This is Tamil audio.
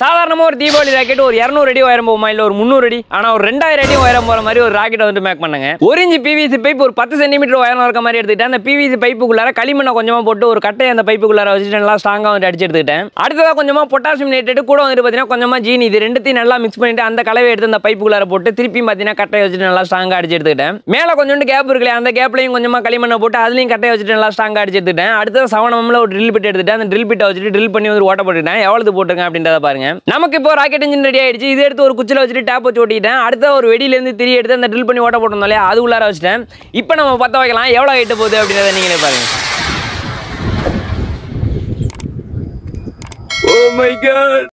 சாதாரணமாக ஒரு தீபாவளி ராக்கெட் ஒரு இரநூறு அடி உயரம் போகுமா இல்லை ஒரு முந்நூறு அடி ஆனால் ஒரு ரெண்டாயிரம் அடி உயரம் போகிற மாதிரி ஒரு ராக்கெட் வந்து மேக் பண்ணுங்க ஒரு இன்ச்சு பிவிசி பைப் ஒரு பத்து சென்டிமீட்டர் உயரம் இருக்க மாதிரி எடுத்துக்கிட்டேன் அந்த பிவிசி பைப்புக்குள்ளார களிமண்ணை கொஞ்சமாக போட்டு ஒரு கட்டையை அந்த பைப்புக்குள்ளார வச்சுட்டு நல்லா ஸ்ட்ராங்காக வந்து அடிச்சு எடுத்துக்கிட்டேன் அடுத்ததாக கொஞ்சமாக பொட்டாசியம் நைட்ரேட் கூட வந்துட்டு பார்த்தீங்கன்னா கொஞ்சமாக ஜீனி இது ரெண்டுத்தையும் நல்லா மிக்ஸ் பண்ணிட்டு அந்த கலவை எடுத்து அந்த பைப்புக்குள்ளார போட்டு திருப்பி பார்த்தீங்கன்னா கட்டையை வச்சுட்டு நல்லா ஸ்ட்ராங்காக அடிச்சு எடுத்துக்கிட்டேன் மேலே கொஞ்சோண்டு கேப் இருக்குல்ல அந்த கேப்லையும் கொஞ்சமாக களிமண்ணை போட்டு அதுலையும் கட்டையை வச்சுட்டு நல்லா ஸ்ட்ராங்காக அடிச்சு எடுத்துட்டேன் அடுத்தது சவனமில் ஒரு ட்ரில் பிட் எடுத்துட்டேன் அந்த ட்ரில் பிட்டை வச்சுட்டு ட்ரில் பண்ணி வந்து ஓட்ட போட்டுக்கிட்டேன் எவ்வளவு போட்டிருக்கேன் அப்படின்றத பாருங்க நமக்கு இப்போ ராக்கெட் இன்ஜின் ரெடி ஆயிடுச்சு இது எடுத்து ஒரு குச்சில வச்சுட்டு டேப் வச்சு ஓட்டிட்டேன் அடுத்த ஒரு வெடியிலேருந்து திரி எடுத்து அந்த ட்ரில் பண்ணி ஓட்ட போட்டோம் இல்லையா அது உள்ளார வச்சுட்டேன் இப்போ நம்ம பற்ற வைக்கலாம் எவ்வளோ ஹைட்டு போகுது அப்படின்றத நீங்களே பாருங்க Oh my god